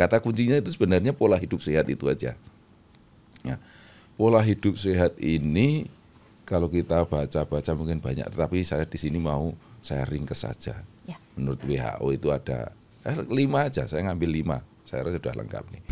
Kata kuncinya itu sebenarnya pola hidup sehat itu aja. Ya. Pola hidup sehat ini kalau kita baca-baca mungkin banyak, tetapi saya di sini mau saya ringkes saja. Ya. Menurut WHO itu ada eh, lima aja, saya ngambil lima. Saya rasa sudah lengkap nih.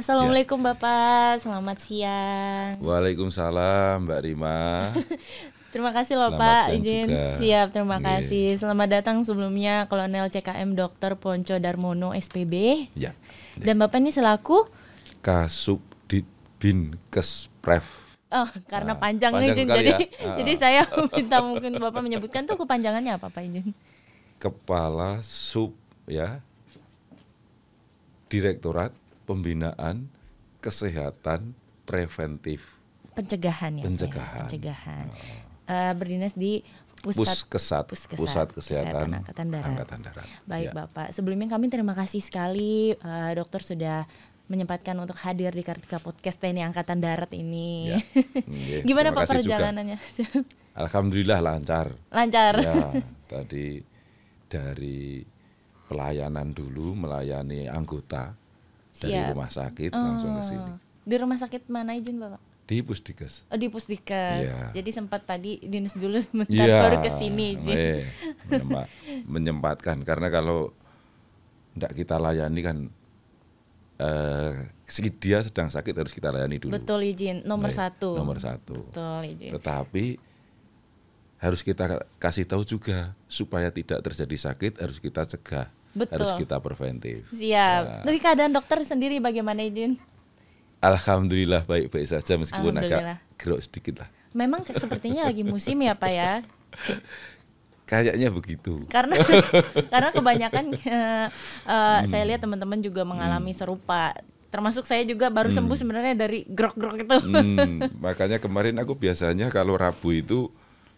Assalamualaikum ya. Bapak, selamat siang. Waalaikumsalam Mbak Rima. Terima kasih loh Pak izin. Siap, terima yeah. kasih. Selamat datang sebelumnya Kolonel CKM Dr. Ponco Darmono SPB. Ya. Dan Bapak ini selaku Kasub di Bin Kesprev Oh, karena nah, panjang, panjang izin. Jadi, ya. jadi ah. saya minta mungkin Bapak menyebutkan tuh kepanjangannya apa Pak izin? Kepala Sub ya Direktorat Pembinaan Kesehatan Preventif. Pencegahan ya. Pencegahan. Ya, pencegahan. Oh uh, berdinas di pusat Puskesat, Puskesat pusat kesehatan, kesehatan angkatan darat. Angkatan darat. Baik ya. Bapak, sebelumnya kami terima kasih sekali uh, dokter sudah menyempatkan untuk hadir di Kartika Podcast TNI Angkatan Darat ini. Ya. Okay. Gimana Pak perjalanannya? Alhamdulillah lancar. Lancar. Ya, tadi dari pelayanan dulu melayani anggota Siap. dari rumah sakit oh. langsung ke sini. Di rumah sakit mana izin Bapak? Di Pusdikes. Oh, di Pusdikes. Yeah. Jadi sempat tadi dinas dulu sebentar iya. yeah. baru ke sini, Jin. Iya, menyempatkan karena kalau tidak kita layani kan eh si dia sedang sakit harus kita layani dulu. Betul izin nomor iya, satu. Nomor satu. Betul izin. Tetapi harus kita kasih tahu juga supaya tidak terjadi sakit harus kita cegah. Betul. Harus kita preventif. Siap. Ya. Tapi keadaan dokter sendiri bagaimana izin? Alhamdulillah baik-baik saja meskipun agak gerok sedikit lah. Memang sepertinya lagi musim ya Pak ya. Kayaknya begitu. Karena karena kebanyakan eh, eh, hmm. saya lihat teman-teman juga mengalami hmm. serupa. Termasuk saya juga baru hmm. sembuh sebenarnya dari grok-grok itu. Hmm. Makanya kemarin aku biasanya kalau Rabu itu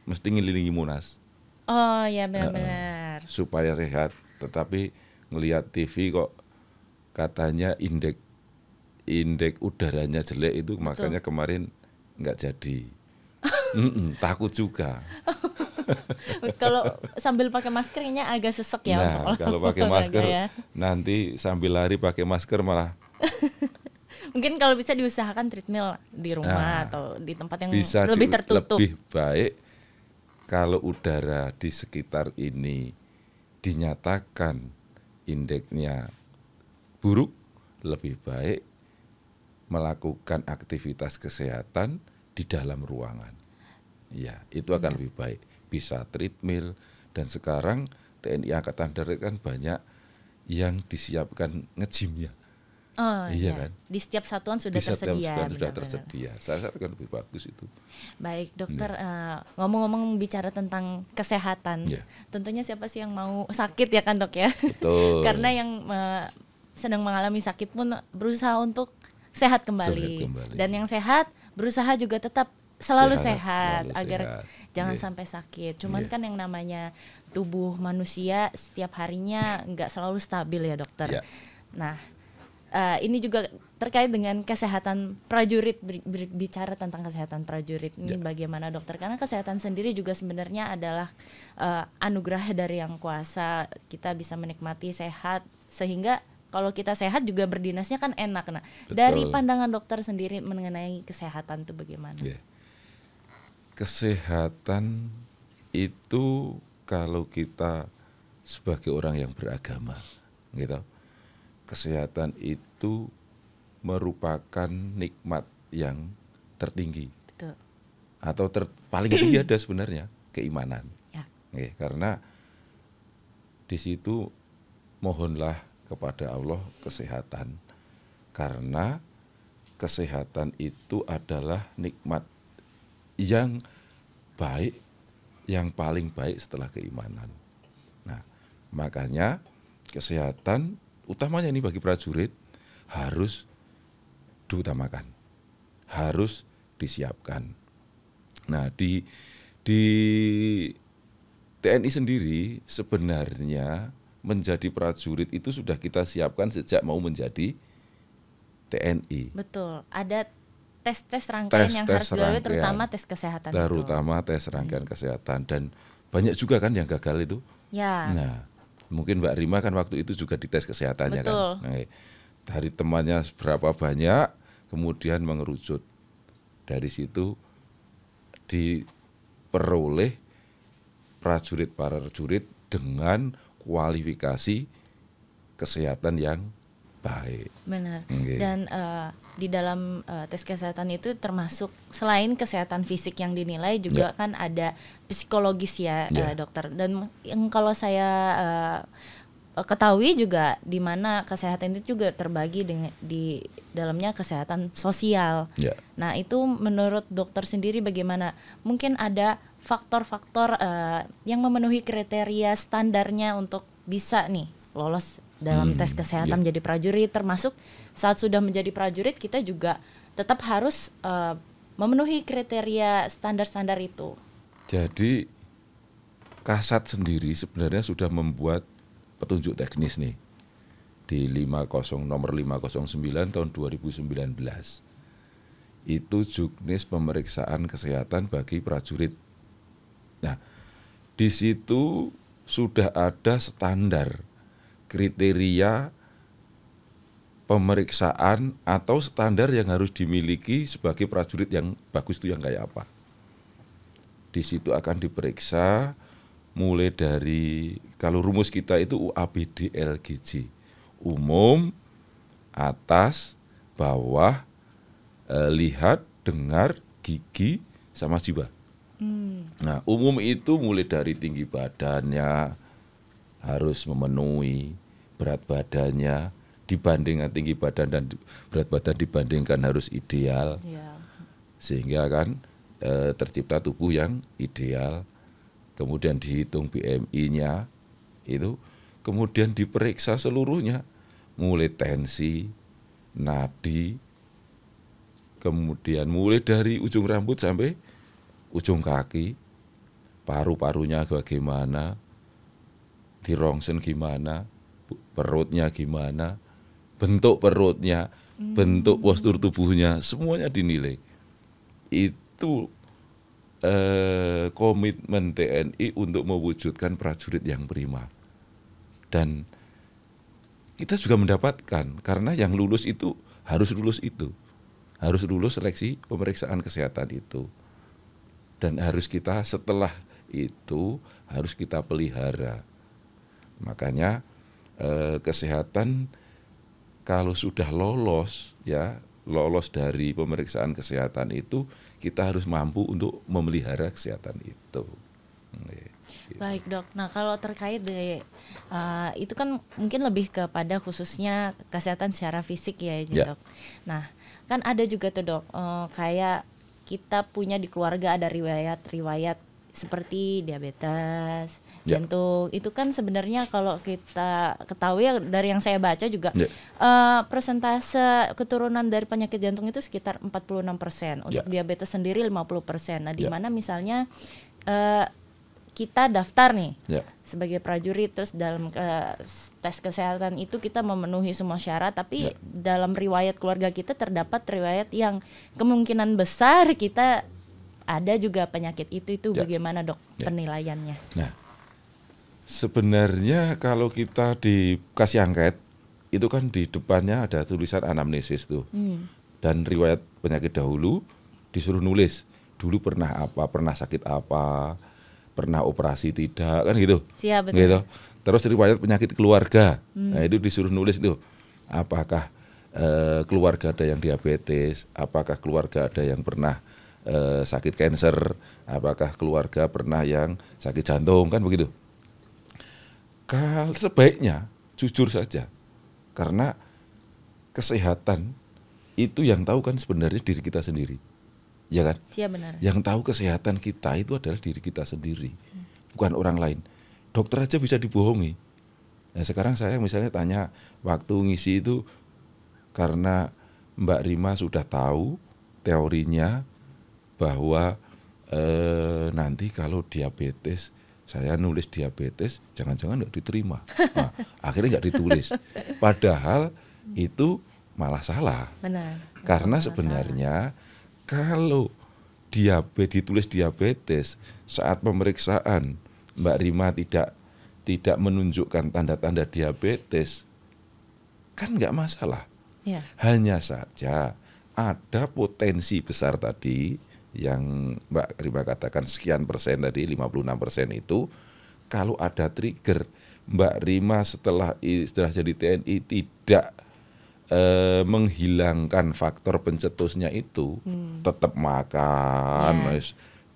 mesti ngelilingi Munas. Oh ya benar-benar. Uh, supaya sehat. Tetapi ngelihat TV kok katanya indeks indeks udaranya jelek itu Betul. makanya kemarin nggak jadi. mm takut juga. kalau sambil pakai maskernya agak sesek ya. Nah, untuk kalau pakai masker ya. nanti sambil lari pakai masker malah. Mungkin kalau bisa diusahakan treadmill di rumah nah, atau di tempat yang bisa lebih tertutup. Lebih baik kalau udara di sekitar ini dinyatakan indeksnya buruk, lebih baik melakukan aktivitas kesehatan di dalam ruangan. Ya, itu akan iya. lebih baik. Bisa treadmill dan sekarang TNI Angkatan Darat kan banyak yang disiapkan ngejimnya. Oh, iya, iya, kan? Di setiap satuan sudah di setiap tersedia. Satuan sudah tersedia. Saya rasa lebih bagus itu. Baik, dokter. Nah. Uh, ngomong-ngomong bicara tentang kesehatan, ya. tentunya siapa sih yang mau sakit ya kan dok ya? Betul. Karena yang uh, sedang mengalami sakit pun berusaha untuk sehat kembali. sehat kembali. Dan yang sehat berusaha juga tetap selalu sehat, sehat selalu agar sehat. jangan yeah. sampai sakit. Cuman yeah. kan yang namanya tubuh manusia setiap harinya nggak selalu stabil ya dokter. Yeah. Nah uh, ini juga terkait dengan kesehatan prajurit bicara tentang kesehatan prajurit ini yeah. bagaimana dokter karena kesehatan sendiri juga sebenarnya adalah uh, anugerah dari yang kuasa kita bisa menikmati sehat sehingga kalau kita sehat juga berdinasnya kan enak nah Betul. dari pandangan dokter sendiri mengenai kesehatan itu bagaimana yeah. kesehatan itu kalau kita sebagai orang yang beragama gitu kesehatan itu merupakan nikmat yang tertinggi Betul. atau ter, paling tinggi ada sebenarnya keimanan ya. Ya, karena di situ mohonlah kepada Allah kesehatan karena kesehatan itu adalah nikmat yang baik yang paling baik setelah keimanan. Nah, makanya kesehatan utamanya ini bagi prajurit harus diutamakan. Harus disiapkan. Nah, di di TNI sendiri sebenarnya menjadi prajurit itu sudah kita siapkan sejak mau menjadi TNI. Betul, ada tes-tes rangkaian tes, yang tes harus dilalui terutama tes kesehatan. Terutama itu. tes iya. rangkaian hmm. kesehatan dan banyak juga kan yang gagal itu. Ya. Nah, mungkin Mbak Rima kan waktu itu juga dites kesehatannya kan? Betul. kan. Nah, dari temannya berapa banyak, kemudian mengerucut dari situ diperoleh prajurit para prajurit dengan kualifikasi kesehatan yang baik. Benar. Okay. Dan uh, di dalam uh, tes kesehatan itu termasuk selain kesehatan fisik yang dinilai juga yeah. kan ada psikologis ya yeah. uh, ya. dokter. Dan yang kalau saya uh, ketahui juga di mana kesehatan itu juga terbagi dengan di dalamnya kesehatan sosial. Yeah. Nah, itu menurut dokter sendiri bagaimana? Mungkin ada faktor-faktor uh, yang memenuhi kriteria standarnya untuk bisa nih lolos dalam hmm, tes kesehatan yeah. menjadi prajurit termasuk saat sudah menjadi prajurit kita juga tetap harus uh, memenuhi kriteria standar-standar itu. Jadi Kasat sendiri sebenarnya sudah membuat petunjuk teknis nih di 50 nomor 509 tahun 2019. Itu juknis pemeriksaan kesehatan bagi prajurit Nah, di situ sudah ada standar kriteria pemeriksaan atau standar yang harus dimiliki sebagai prajurit yang bagus itu yang kayak apa. Di situ akan diperiksa mulai dari kalau rumus kita itu UABD LGJ umum atas bawah eh, lihat dengar gigi sama jiwa Hmm. Nah, umum itu mulai dari tinggi badannya harus memenuhi berat badannya dibandingkan tinggi badan dan berat badan dibandingkan harus ideal. Ya. Sehingga kan e, tercipta tubuh yang ideal. Kemudian dihitung BMI-nya itu, kemudian diperiksa seluruhnya mulai tensi, nadi, kemudian mulai dari ujung rambut sampai ujung kaki, paru-parunya bagaimana, di rongsen gimana, perutnya gimana, bentuk perutnya, hmm. bentuk postur tubuhnya, semuanya dinilai. Itu eh, komitmen TNI untuk mewujudkan prajurit yang prima. Dan kita juga mendapatkan karena yang lulus itu harus lulus itu. Harus lulus seleksi pemeriksaan kesehatan itu dan harus kita setelah itu harus kita pelihara. Makanya eh, kesehatan kalau sudah lolos ya lolos dari pemeriksaan kesehatan itu kita harus mampu untuk memelihara kesehatan itu. Baik dok. Nah kalau terkait dari uh, eh, itu kan mungkin lebih kepada khususnya kesehatan secara fisik ya, gitu, ya. dok. Nah kan ada juga tuh dok uh, kayak kita punya di keluarga ada riwayat-riwayat seperti diabetes, yeah. jantung. Itu kan sebenarnya kalau kita ketahui ya, dari yang saya baca juga yeah. Ya. uh, persentase keturunan dari penyakit jantung itu sekitar 46%. Untuk yeah. diabetes sendiri 50%. Nah, di ya. mana misalnya uh, kita daftar nih ya. sebagai prajurit terus dalam ke, eh, tes kesehatan itu kita memenuhi semua syarat tapi ya. dalam riwayat keluarga kita terdapat riwayat yang kemungkinan besar kita ada juga penyakit itu itu ya. bagaimana dok ya. penilaiannya? Nah sebenarnya kalau kita dikasih angket itu kan di depannya ada tulisan anamnesis tuh hmm. dan riwayat penyakit dahulu disuruh nulis dulu pernah apa pernah sakit apa pernah operasi tidak kan gitu. Siap betul. Gitu. Terus riwayat penyakit keluarga. Hmm. Nah, itu disuruh nulis itu. Apakah eh, keluarga ada yang diabetes, apakah keluarga ada yang pernah eh, sakit kanker, apakah keluarga pernah yang sakit jantung kan begitu. Kalau sebaiknya jujur saja. Karena kesehatan itu yang tahu kan sebenarnya diri kita sendiri ya kan? Iya benar. Yang tahu kesehatan kita itu adalah diri kita sendiri, hmm. bukan orang lain. Dokter aja bisa dibohongi. Nah sekarang saya misalnya tanya waktu ngisi itu karena Mbak Rima sudah tahu teorinya bahwa eh, nanti kalau diabetes saya nulis diabetes jangan-jangan nggak diterima nah, akhirnya nggak ditulis padahal itu malah salah Benar, karena malah sebenarnya salah kalau diabetes ditulis diabetes saat pemeriksaan Mbak Rima tidak tidak menunjukkan tanda-tanda diabetes kan nggak masalah. Ya. Hanya saja ada potensi besar tadi yang Mbak Rima katakan sekian persen tadi 56 persen itu kalau ada trigger Mbak Rima setelah setelah jadi TNI tidak eh, menghilangkan faktor pencetusnya itu hmm. tetap makan ya.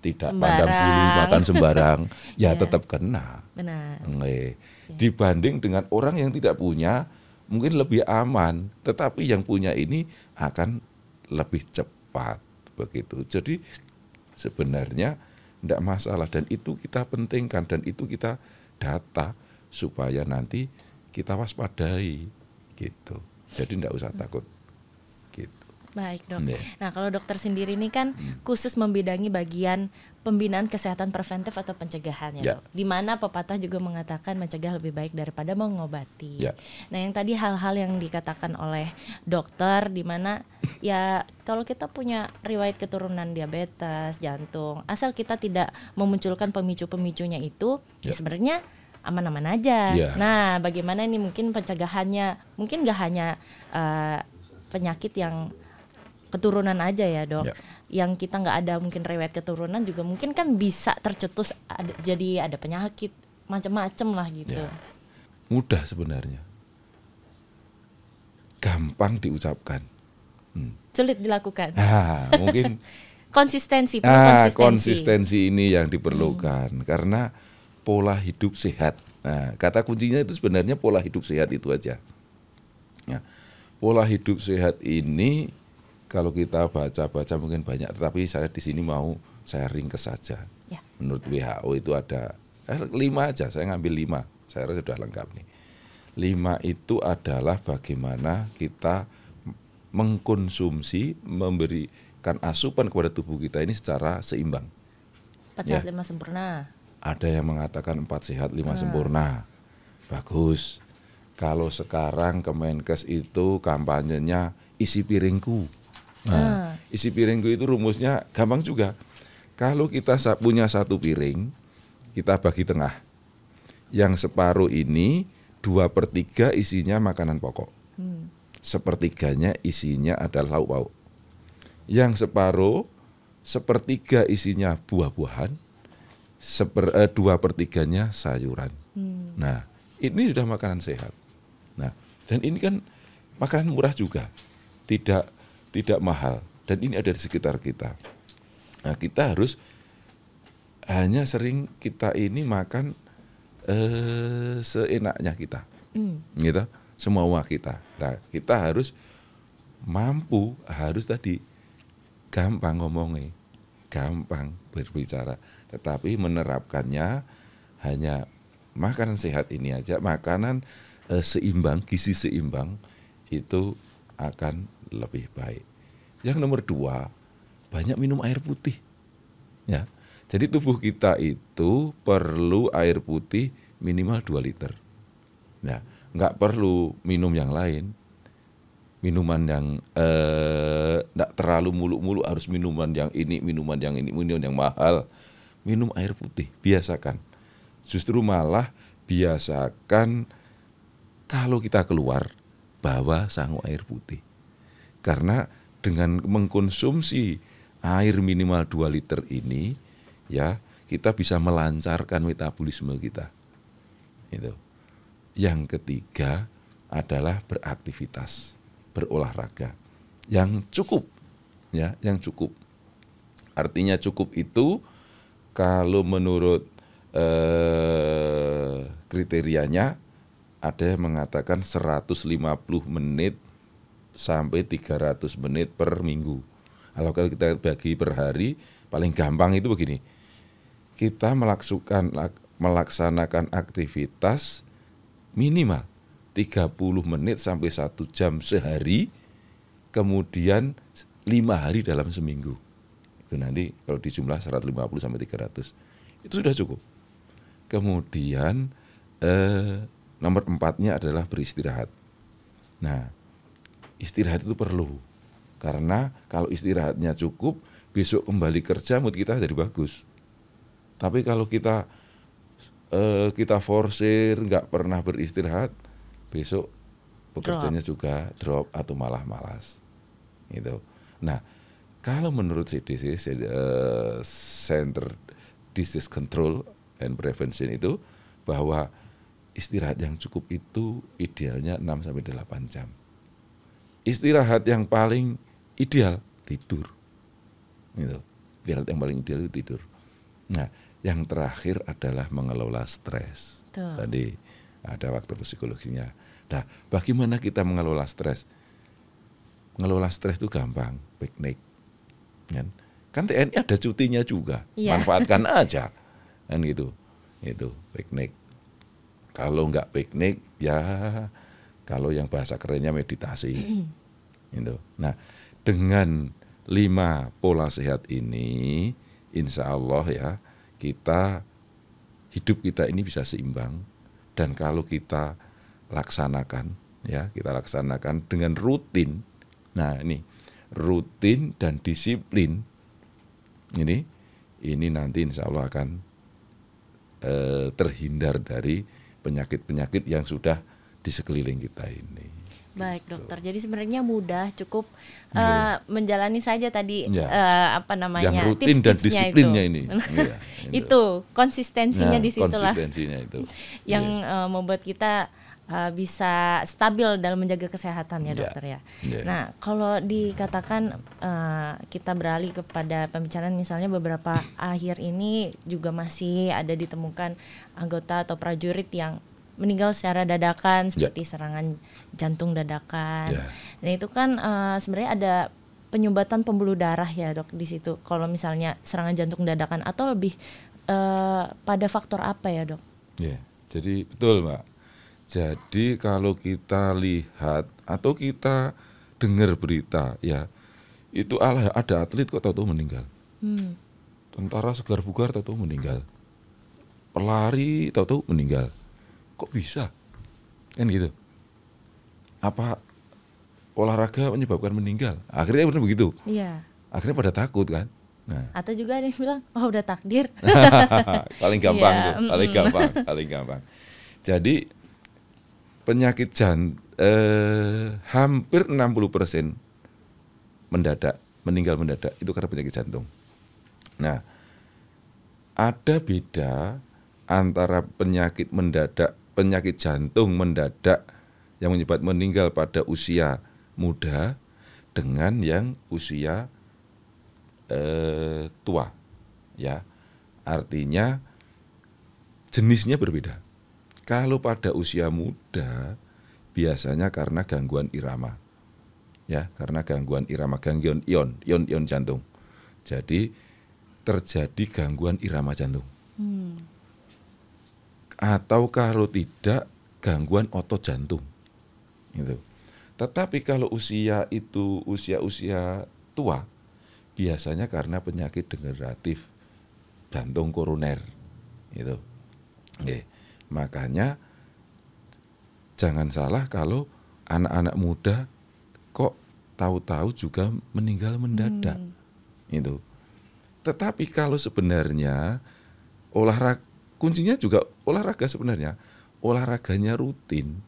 tidak sembarang. pandang bulu makan sembarang ya ya tetap kena benar ya. dibanding dengan orang yang tidak punya mungkin lebih aman tetapi yang punya ini akan lebih cepat begitu jadi sebenarnya tidak masalah dan itu kita pentingkan dan itu kita data supaya nanti kita waspadai gitu jadi tidak usah takut. Gitu. Baik dok. Yeah. Nah kalau dokter sendiri ini kan hmm. khusus membidangi bagian pembinaan kesehatan preventif atau pencegahannya ya yeah. di mana pepatah juga mengatakan mencegah lebih baik daripada mengobati. Yeah. Nah yang tadi hal-hal yang dikatakan oleh dokter di mana ya kalau kita punya riwayat keturunan diabetes, jantung, asal kita tidak memunculkan pemicu-pemicunya itu, yeah. ya sebenarnya aman-aman aja. Yeah. Nah, bagaimana ini mungkin pencegahannya? Mungkin gak hanya uh, penyakit yang keturunan aja ya dok. Yeah. Yang kita nggak ada mungkin rewet keturunan juga mungkin kan bisa tercetus ada, jadi ada penyakit macam-macam lah gitu. Yeah. Mudah sebenarnya, gampang diucapkan, hmm. sulit dilakukan. Ah, mungkin konsistensi, ah, konsistensi. konsistensi ini yang diperlukan hmm. karena pola hidup sehat. Nah, kata kuncinya itu sebenarnya pola hidup sehat itu aja. Ya. Pola hidup sehat ini kalau kita baca-baca mungkin banyak, tetapi saya di sini mau saya ringkes saja. Ya. Menurut WHO itu ada eh, lima aja, saya ngambil lima. Saya rasa sudah lengkap nih. Lima itu adalah bagaimana kita mengkonsumsi, memberikan asupan kepada tubuh kita ini secara seimbang. Empat sehat ya. lima sempurna. Ada yang mengatakan empat sehat lima ah. sempurna. Bagus. Kalau sekarang Kemenkes itu kampanyenya isi piringku. Nah, ah. isi piringku itu rumusnya gampang juga. Kalau kita punya satu piring, kita bagi tengah. Yang separuh ini dua per tiga isinya makanan pokok. Hmm. Sepertiganya isinya adalah lauk pauk. Yang separuh sepertiga isinya buah-buahan seper, eh, dua pertiganya sayuran. Hmm. Nah, ini sudah makanan sehat. Nah, dan ini kan makanan murah juga, tidak tidak mahal. Dan ini ada di sekitar kita. Nah, kita harus hanya sering kita ini makan eh, seenaknya kita, hmm. gitu, semua kita. Nah, kita harus mampu, harus tadi gampang ngomongnya, gampang berbicara, tetapi menerapkannya hanya makanan sehat ini aja, makanan e, seimbang, gizi seimbang itu akan lebih baik. Yang nomor dua, banyak minum air putih. Ya. Jadi tubuh kita itu perlu air putih minimal 2 liter. ya. nggak perlu minum yang lain, minuman yang tidak eh, uh, terlalu muluk-muluk harus minuman yang ini minuman yang ini minuman yang mahal minum air putih biasakan justru malah biasakan kalau kita keluar bawa sangu air putih karena dengan mengkonsumsi air minimal 2 liter ini ya kita bisa melancarkan metabolisme kita itu yang ketiga adalah beraktivitas berolahraga yang cukup ya, yang cukup. Artinya cukup itu kalau menurut eh, kriterianya ada yang mengatakan 150 menit sampai 300 menit per minggu. Kalau kita bagi per hari paling gampang itu begini. Kita melaksukan melaksanakan aktivitas minimal 30 menit sampai 1 jam sehari kemudian 5 hari dalam seminggu itu nanti kalau di jumlah 150 sampai 300 itu sudah cukup kemudian eh, nomor empatnya adalah beristirahat nah istirahat itu perlu karena kalau istirahatnya cukup besok kembali kerja mood kita jadi bagus tapi kalau kita eh, kita forsir nggak pernah beristirahat besok pekerjaannya drop. juga drop atau malah malas gitu nah kalau menurut CDC eh, Center Disease Control and Prevention itu bahwa istirahat yang cukup itu idealnya 6 sampai 8 jam. Istirahat yang paling ideal tidur. Gitu. Istirahat yang paling ideal itu tidur. Nah, yang terakhir adalah mengelola stres. Tuh. Tadi ada waktu psikologinya. Nah, bagaimana kita mengelola stres? Mengelola stres itu gampang, piknik. Kan? kan TNI ada cutinya juga, yeah. manfaatkan aja, kan gitu, itu piknik. Kalau nggak piknik, ya kalau yang bahasa kerennya meditasi, gitu. Nah, dengan lima pola sehat ini, insya Allah ya kita hidup kita ini bisa seimbang, dan kalau kita laksanakan ya kita laksanakan dengan rutin nah ini rutin dan disiplin ini ini nanti insya Allah akan eh, terhindar dari penyakit-penyakit yang sudah di sekeliling kita ini Baik gitu. dokter, jadi sebenarnya mudah cukup yeah. Iya. uh, menjalani saja tadi yeah. Iya. uh, apa namanya Yang rutin tips dan disiplinnya itu. ini. yeah, iya. itu. konsistensinya nah, di situlah. Konsistensinya itu. Yang yeah. uh, membuat kita uh, bisa stabil dalam menjaga kesehatan ya dokter ya. Yeah. Nah kalau dikatakan uh, kita beralih kepada pembicaraan misalnya beberapa akhir ini juga masih ada ditemukan anggota atau prajurit yang meninggal secara dadakan ya. seperti yeah. serangan jantung dadakan. Yeah. Nah itu kan uh, sebenarnya ada penyumbatan pembuluh darah ya dok di situ. Kalau misalnya serangan jantung dadakan atau lebih uh, pada faktor apa ya dok? Ya, yeah. jadi betul mbak. Jadi kalau kita lihat atau kita dengar berita ya itu alah ada atlet kok tahu meninggal. Hmm. Tentara segar bugar tahu meninggal. Pelari tahu meninggal kok bisa kan gitu apa olahraga menyebabkan meninggal akhirnya benar begitu iya. akhirnya pada takut kan nah. atau juga ada yang bilang oh udah takdir paling gampang iya. tuh paling gampang paling gampang jadi penyakit jantung eh, hampir 60% persen mendadak meninggal mendadak itu karena penyakit jantung. Nah, ada beda antara penyakit mendadak penyakit jantung mendadak yang menyebabkan meninggal pada usia muda dengan yang usia eh, tua ya artinya jenisnya berbeda kalau pada usia muda biasanya karena gangguan irama ya karena gangguan irama gangguan ion ion ion jantung jadi terjadi gangguan irama jantung hmm atau kalau tidak gangguan otot jantung. Gitu. Tetapi kalau usia itu usia-usia tua, biasanya karena penyakit degeneratif jantung koroner, gitu. Oke. Makanya jangan salah kalau anak-anak muda kok tahu-tahu juga meninggal mendadak, hmm. itu. Tetapi kalau sebenarnya olahraga kuncinya juga olahraga sebenarnya olahraganya rutin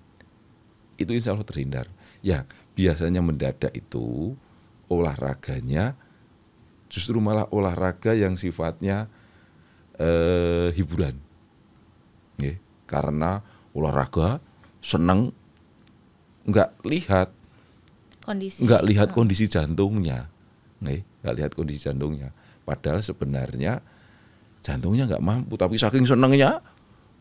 itu insya Allah terhindar ya biasanya mendadak itu olahraganya justru malah olahraga yang sifatnya eh, hiburan ya, karena olahraga seneng nggak lihat kondisi nggak lihat kondisi jantungnya nggak lihat kondisi jantungnya padahal sebenarnya jantungnya nggak mampu tapi saking senengnya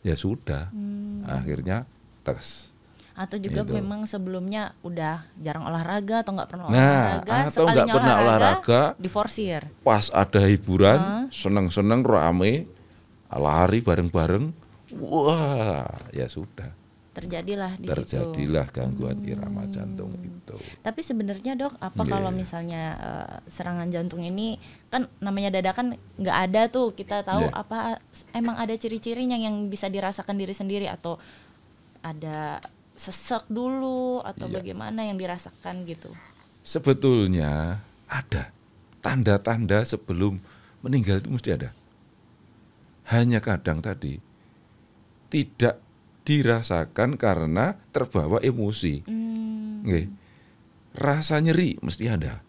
ya sudah hmm. akhirnya tes atau juga itu. memang sebelumnya udah jarang olahraga atau nggak pernah nah, olahraga atau nggak pernah olahraga, olahraga diforsir pas ada hiburan hmm. seneng seneng rame lari bareng bareng wah ya sudah terjadilah di terjadilah situ. gangguan hmm. irama jantung itu. Tapi sebenarnya dok, apa yeah. kalau misalnya uh, serangan jantung ini kan namanya dadakan nggak ada tuh kita tahu yeah. apa emang ada ciri-cirinya yang bisa dirasakan diri sendiri atau ada sesek dulu atau yeah. bagaimana yang dirasakan gitu? Sebetulnya ada tanda-tanda sebelum meninggal itu mesti ada. Hanya kadang tadi tidak dirasakan karena terbawa emosi. Hmm. Okay. Rasa nyeri mesti ada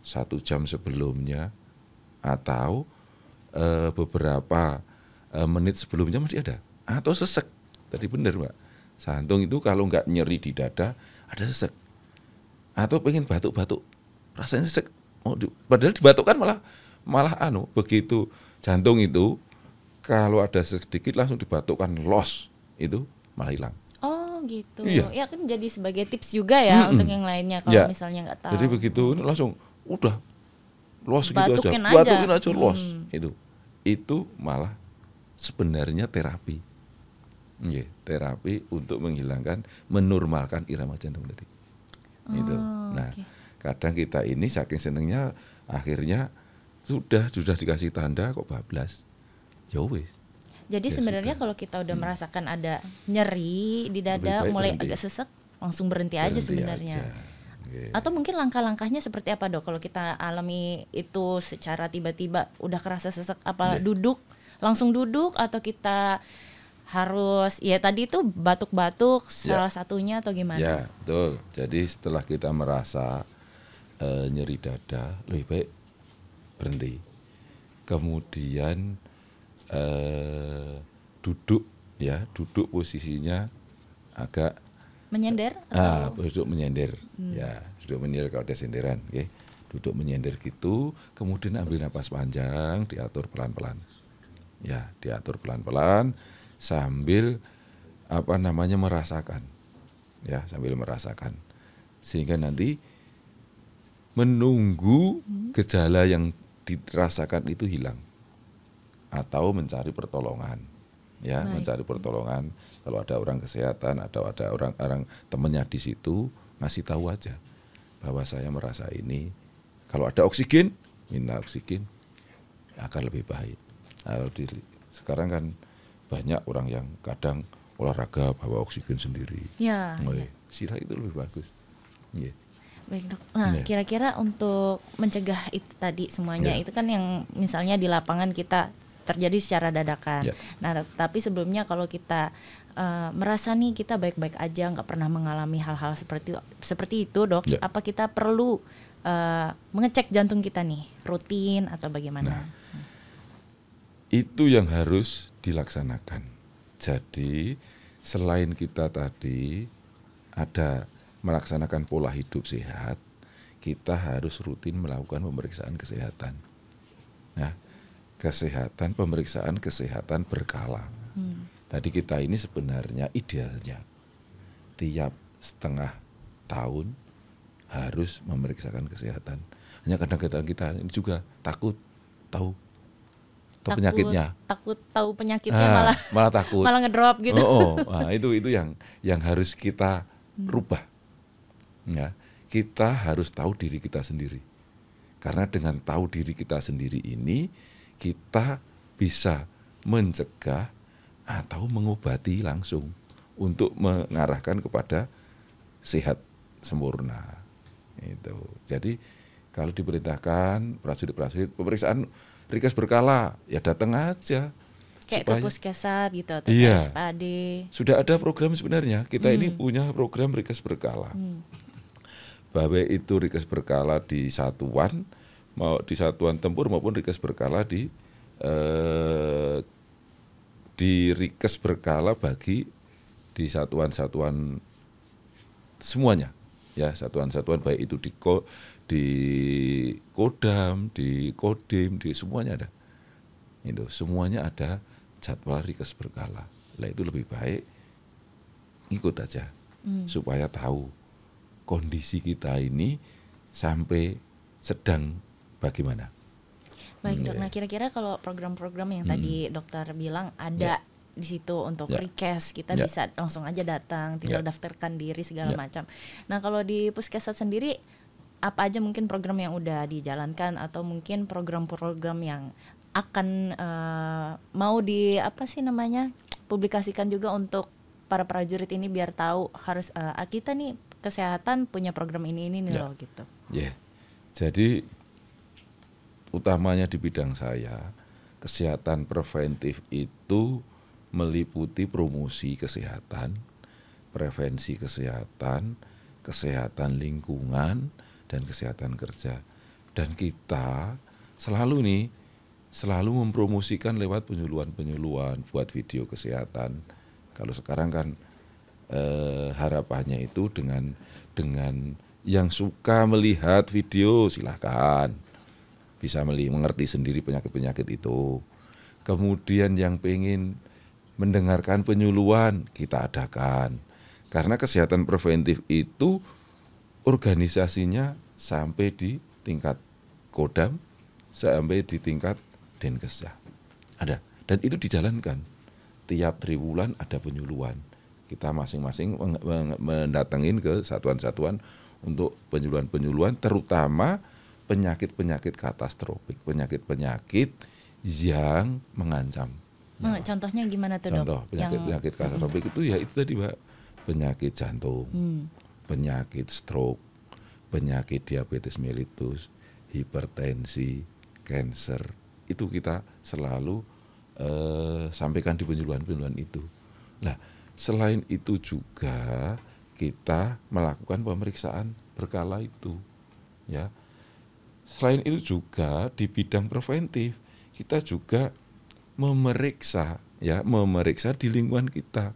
satu jam sebelumnya atau e, beberapa e, menit sebelumnya mesti ada atau sesek tadi benar mbak santung itu kalau nggak nyeri di dada ada sesek atau pengen batuk-batuk rasanya sesek oh, di, padahal dibatuk malah malah anu begitu jantung itu kalau ada sedikit langsung dibatukkan los itu malah hilang. Oh gitu. Iya. Ya kan jadi sebagai tips juga ya mm -mm. untuk yang lainnya kalau ya. misalnya nggak tahu. Jadi begitu ini langsung udah luas gitu aja. aja. Batukin aja luas itu. Itu malah sebenarnya terapi. Yeah, terapi untuk menghilangkan menormalkan irama jantung tadi. Oh, itu. Nah, okay. kadang kita ini saking senengnya akhirnya sudah sudah dikasih tanda kok bablas. jauh ya wis jadi ya, sebenarnya kalau kita udah hmm. merasakan ada nyeri di dada, mulai agak sesek, langsung berhenti, berhenti aja sebenarnya. Yeah. Atau mungkin langkah-langkahnya seperti apa dok? Kalau kita alami itu secara tiba-tiba udah kerasa sesek, apa yeah. duduk langsung duduk atau kita harus ya tadi itu batuk-batuk yeah. salah satunya atau gimana? Ya yeah, betul. Jadi setelah kita merasa uh, nyeri dada lebih baik berhenti. Kemudian eh, duduk ya duduk posisinya agak menyender eh, ah atau? duduk menyender hmm. ya duduk menyender kalau dia senderan okay. duduk menyender gitu kemudian ambil nafas panjang diatur pelan pelan ya diatur pelan pelan sambil apa namanya merasakan ya sambil merasakan sehingga nanti menunggu hmm. gejala yang dirasakan itu hilang atau mencari pertolongan ya Baik. mencari pertolongan kalau ada orang kesehatan atau ada orang orang temennya di situ ngasih tahu aja bahwa saya merasa ini kalau ada oksigen minta oksigen akan lebih baik kalau di, sekarang kan banyak orang yang kadang olahraga bawa oksigen sendiri ya, ya. sila itu lebih bagus yeah. Baik dok. Nah, iya. kira-kira untuk mencegah itu tadi semuanya ya. itu kan yang misalnya di lapangan kita terjadi secara dadakan. Yeah. Nah, tapi sebelumnya kalau kita uh, merasa nih kita baik-baik aja, nggak pernah mengalami hal-hal seperti seperti itu, dok. Yeah. Apa kita perlu uh, mengecek jantung kita nih rutin atau bagaimana? Nah, itu yang harus dilaksanakan. Jadi selain kita tadi ada melaksanakan pola hidup sehat, kita harus rutin melakukan pemeriksaan kesehatan. Nah, kesehatan pemeriksaan kesehatan berkala. Hmm. Tadi kita ini sebenarnya idealnya tiap setengah tahun harus memeriksakan kesehatan. Hanya kadang kita kita ini juga takut tahu takut, penyakitnya. Takut tahu penyakitnya nah, malah malah takut. Malah ngedrop gitu. Oh, oh. Nah, itu itu yang yang harus kita hmm. rubah. Ya, kita harus tahu diri kita sendiri. Karena dengan tahu diri kita sendiri ini kita bisa mencegah atau mengobati langsung untuk mengarahkan kepada sehat sempurna. Itu. Jadi kalau diperintahkan prajurit-prajurit pemeriksaan rikas berkala ya datang aja kayak supaya, ke puskesmas gitu atau iya, SPAD. Sudah ada program sebenarnya. Kita hmm. ini punya program rikas berkala. Hmm. bahwa itu rikas berkala di satuan mau di satuan tempur maupun rikes berkala di eh, di rikes berkala bagi di satuan-satuan semuanya ya satuan-satuan baik itu di ko, di kodam, di kodim, di semuanya ada. Itu semuanya ada jadwal rikes berkala. Lah itu lebih baik ikut aja hmm. supaya tahu kondisi kita ini sampai sedang bagaimana? Baik dok, iya. nah kira-kira kalau program-program yang hmm. tadi dokter bilang ada yeah di situ untuk yeah. request kita yeah. bisa langsung aja datang tinggal yeah. daftarkan diri segala yeah. macam. Nah kalau di puskesmas sendiri apa aja mungkin program yang udah dijalankan atau mungkin program-program yang akan uh, mau di apa sih namanya publikasikan juga untuk para prajurit ini biar tahu harus uh, kita nih kesehatan punya program ini ini nih yeah. loh gitu. yeah. jadi utamanya di bidang saya, kesehatan preventif itu meliputi promosi kesehatan, prevensi kesehatan, kesehatan lingkungan, dan kesehatan kerja. Dan kita selalu nih, selalu mempromosikan lewat penyuluhan-penyuluhan, buat video kesehatan. Kalau sekarang kan eh, harapannya itu dengan dengan yang suka melihat video silahkan bisa melihat, mengerti sendiri penyakit-penyakit itu. Kemudian yang pengen mendengarkan penyuluhan kita adakan. Karena kesehatan preventif itu organisasinya sampai di tingkat Kodam, sampai di tingkat Denkesya. Ada dan itu dijalankan. Tiap triwulan ada penyuluhan. Kita masing-masing mendatangin ke satuan-satuan untuk penyuluhan-penyuluhan terutama penyakit-penyakit katastrofik, penyakit-penyakit yang mengancam. Nah, nah, contohnya gimana tuh contoh, dok? Contoh penyakit-penyakit yang... katastrofik itu ya itu tadi pak penyakit jantung, hmm. penyakit stroke, penyakit diabetes mellitus, hipertensi, kanker. Itu kita selalu eh, sampaikan di penyuluhan-penyuluhan itu. Nah, selain itu juga kita melakukan pemeriksaan berkala itu, ya Selain itu juga di bidang preventif kita juga memeriksa ya, memeriksa di lingkungan kita.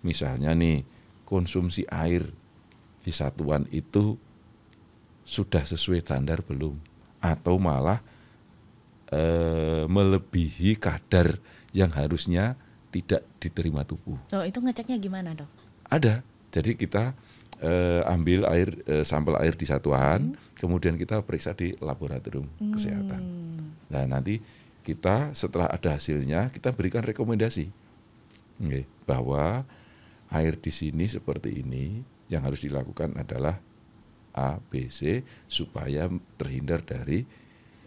Misalnya nih, konsumsi air di satuan itu sudah sesuai standar belum atau malah e, melebihi kadar yang harusnya tidak diterima tubuh. Oh, itu ngeceknya gimana, Dok? Ada. Jadi kita uh, ambil air uh, sampel air di satuan, hmm. kemudian kita periksa di laboratorium hmm. kesehatan. Nah nanti kita setelah ada hasilnya kita berikan rekomendasi okay. bahwa air di sini seperti ini yang harus dilakukan adalah A, B, C supaya terhindar dari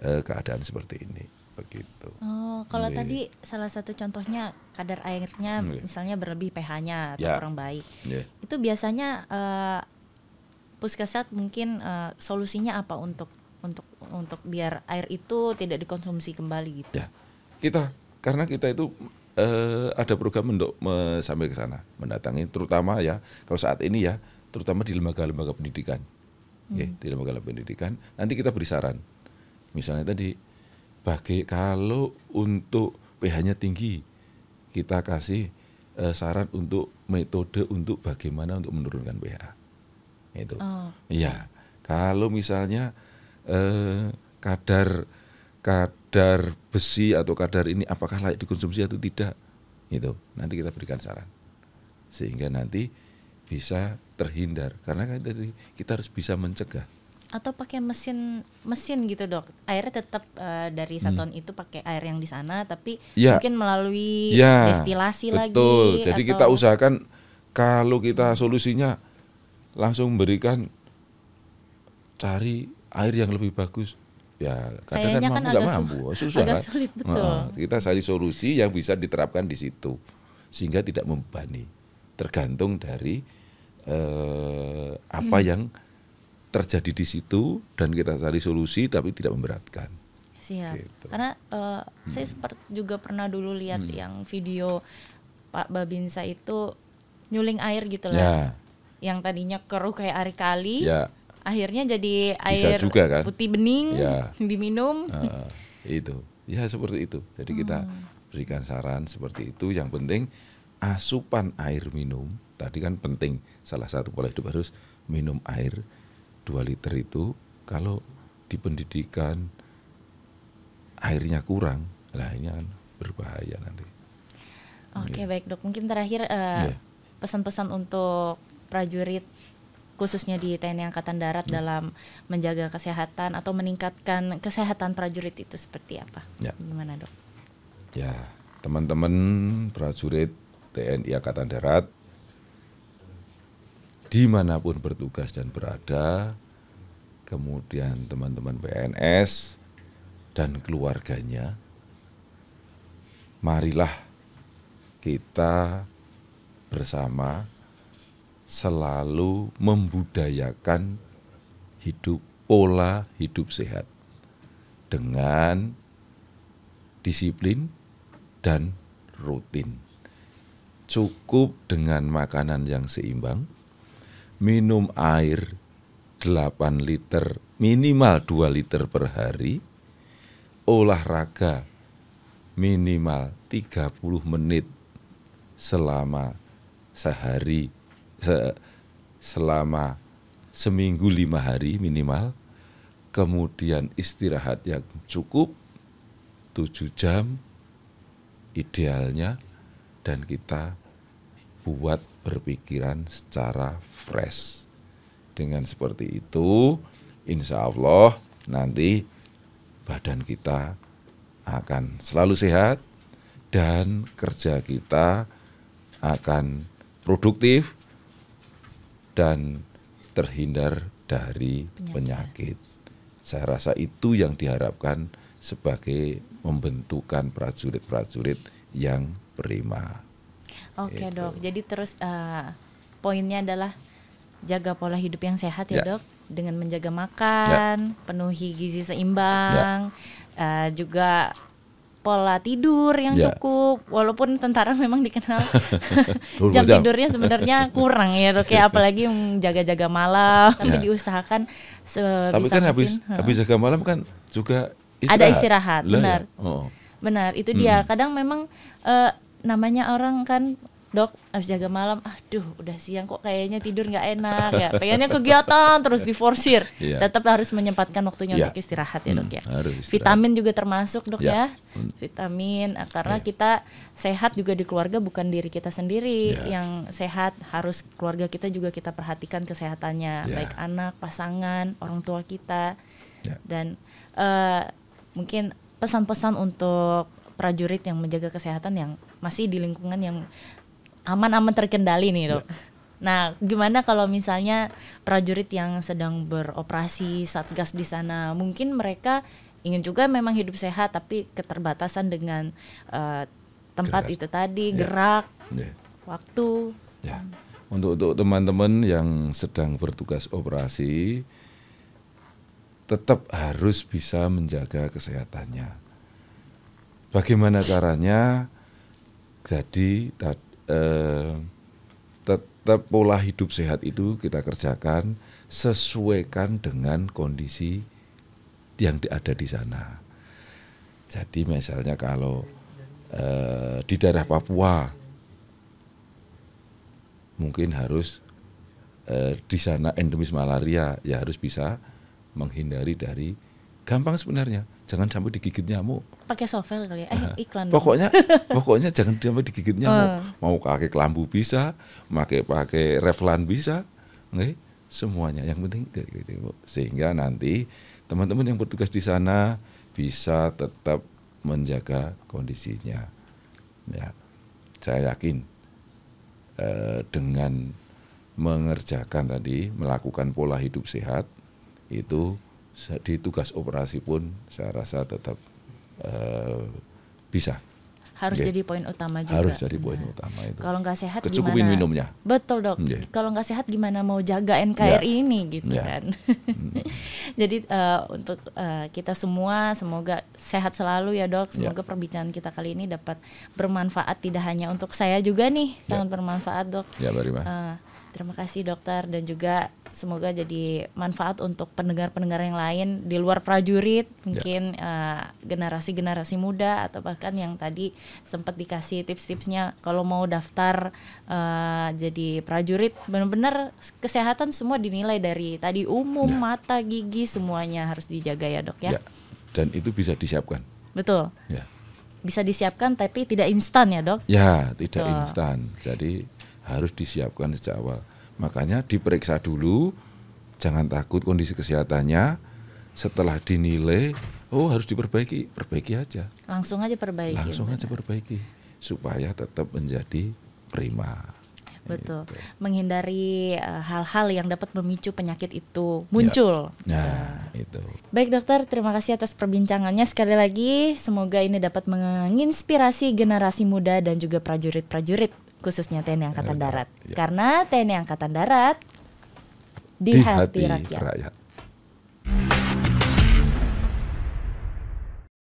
uh, keadaan seperti ini begitu. Oh, kalau Jadi, iya, iya. tadi salah satu contohnya kadar airnya hmm, yeah. misalnya berlebih pH-nya atau yeah. kurang baik. Yeah. Itu biasanya uh, eh, puskesmas mungkin uh, solusinya apa untuk untuk untuk biar air itu tidak dikonsumsi kembali gitu. Ya. Kita karena kita itu uh, ada program untuk sampai ke sana, mendatangi terutama ya kalau saat ini ya, terutama di lembaga-lembaga pendidikan. Iya, hmm. Ya, di lembaga-lembaga pendidikan nanti kita beri saran. Misalnya tadi bagi kalau untuk pH-nya tinggi kita kasih uh, saran untuk metode untuk bagaimana untuk menurunkan pH itu oh. ya kalau misalnya uh, kadar kadar besi atau kadar ini apakah layak dikonsumsi atau tidak itu nanti kita berikan saran sehingga nanti bisa terhindar karena kan kita harus bisa mencegah atau pakai mesin mesin gitu dok airnya tetap uh, eh, dari saton hmm. itu pakai air yang di sana tapi ya. mungkin melalui ya. destilasi betul. lagi jadi atau... kita usahakan kalau kita solusinya langsung memberikan cari air yang lebih bagus ya kadang kan, mampu kan nggak mampu susah agak kan? sulit betul nah, kita cari solusi yang bisa diterapkan di situ sehingga tidak membebani tergantung dari eh, apa hmm. yang terjadi di situ dan kita cari solusi tapi tidak memberatkan. Siap. Gitu. Karena uh, hmm. saya sempat juga pernah dulu lihat hmm. yang video Pak Babinsa itu nyuling air gitu lah. Ya. Yang tadinya keruh kayak air kali. Ya. Akhirnya jadi air juga, kan? putih bening ya. diminum. Uh, itu. Ya seperti itu. Jadi hmm. kita berikan saran seperti itu yang penting asupan air minum tadi kan penting salah satu pola hidup harus minum air dua liter itu kalau di pendidikan airnya kurang, lah ini kan berbahaya nanti. Oke, okay, iya. baik Dok. Mungkin terakhir uh, eh, yeah. pesan-pesan untuk prajurit khususnya di TNI Angkatan Darat hmm. dalam menjaga kesehatan atau meningkatkan kesehatan prajurit itu seperti apa? Ya. Gimana, Dok? Ya, teman-teman prajurit TNI Angkatan Darat dimanapun bertugas dan berada, kemudian teman-teman PNS dan keluarganya, marilah kita bersama selalu membudayakan hidup pola hidup sehat dengan disiplin dan rutin. Cukup dengan makanan yang seimbang, minum air 8 liter minimal 2 liter per hari, olahraga minimal 30 menit selama sehari se, selama seminggu lima hari minimal kemudian istirahat yang cukup 7 jam idealnya dan kita buat berpikiran secara fresh. Dengan seperti itu, insya Allah nanti badan kita akan selalu sehat dan kerja kita akan produktif dan terhindar dari penyakit. penyakit. Saya rasa itu yang diharapkan sebagai membentukan prajurit-prajurit yang prima. Oke gitu. dok. Jadi terus uh, poinnya adalah jaga pola hidup yang sehat ya, ya dok, dengan menjaga ya. makan, ya. penuhi gizi seimbang, ya. uh, juga pola tidur yang ya. cukup walaupun tentara memang dikenal jam, tidurnya sebenarnya kurang ya dok ya apalagi menjaga jaga malam Ya. tapi diusahakan sebisa tapi kan mungkin. habis huh. habis jaga malam kan juga istirahat. ada istirahat Loh ya? benar ya? oh. benar itu hmm. dia kadang memang uh, namanya orang kan dok harus jaga malam aduh udah siang kok kayaknya tidur nggak enak ya pengennya kegiatan terus diforsir yeah. tetap harus menyempatkan waktunya yeah. untuk istirahat ya dok ya hmm, harus istirahat. vitamin juga termasuk dok yeah. ya hmm. vitamin eh, karena yeah. kita sehat juga di keluarga bukan diri kita sendiri yeah. yang sehat harus keluarga kita juga kita perhatikan kesehatannya yeah. baik anak pasangan orang tua kita yeah. dan uh, mungkin pesan-pesan untuk prajurit yang menjaga kesehatan yang masih di lingkungan yang aman-aman terkendali nih dok. Ya. Nah gimana kalau misalnya prajurit yang sedang beroperasi satgas di sana mungkin mereka ingin juga memang hidup sehat tapi keterbatasan dengan uh, tempat gerak. itu tadi ya. gerak ya. waktu. Ya. Untuk untuk teman-teman yang sedang bertugas operasi tetap harus bisa menjaga kesehatannya. Bagaimana caranya? Jadi eh, tetap pola hidup sehat itu kita kerjakan sesuaikan dengan kondisi yang ada di sana. Jadi misalnya kalau eh, di daerah Papua mungkin harus eh, di sana endemis malaria ya harus bisa menghindari dari Gampang sebenarnya. Jangan sampai digigit nyamuk. Pakai sovel kali ya. Eh, nah, iklan. pokoknya pokoknya jangan sampai digigit nyamuk. Eh. Mau pakai kelambu bisa, pakai pakai Revlan bisa, nggih. Semuanya yang penting gitu, sehingga nanti teman-teman yang bertugas di sana bisa tetap menjaga kondisinya. Ya. Saya yakin eh, dengan mengerjakan tadi, melakukan pola hidup sehat itu di tugas operasi pun saya rasa tetap uh, bisa harus okay. jadi poin utama juga. Harus jadi poin nah. utama itu. Kalau nggak sehat Kecukupin gimana? minumnya. Betul dok. Yeah. Kalau nggak sehat gimana mau jaga NKRI iya. yeah. ini gitu yeah. kan. jadi uh, untuk uh, kita semua semoga sehat selalu ya dok. Iya. Semoga yeah. perbincangan kita kali ini dapat bermanfaat tidak hanya untuk saya juga nih, iya. sangat yeah. bermanfaat dok. yeah, Uh, terima kasih dokter dan juga semoga jadi manfaat untuk pendengar-pendengar yang lain di luar prajurit ya. mungkin generasi-generasi eh, generasi-generasi muda atau bahkan yang tadi sempat dikasih tips-tipsnya kalau mau daftar uh, jadi prajurit benar-benar kesehatan semua dinilai dari tadi umum ya. mata gigi semuanya harus dijaga ya dok ya ya. dan itu bisa disiapkan betul ya. bisa disiapkan tapi tidak instan ya dok ya tidak so. instan jadi harus disiapkan sejak awal Makanya diperiksa dulu, jangan takut kondisi kesehatannya. Setelah dinilai, oh harus diperbaiki, perbaiki aja. Langsung aja perbaiki. Langsung aja perbaiki supaya tetap menjadi prima. Betul. Itu. Menghindari eh, hal-hal uh, yang dapat memicu penyakit itu ya. muncul. Ya. Nah, itu. Baik dokter, terima kasih atas perbincangannya sekali lagi. Semoga ini dapat menginspirasi generasi muda dan juga prajurit-prajurit khususnya TNI Angkatan iya. Darat. Ya. Karena TNI Angkatan Darat di, di hati, hati rakyat. rakyat.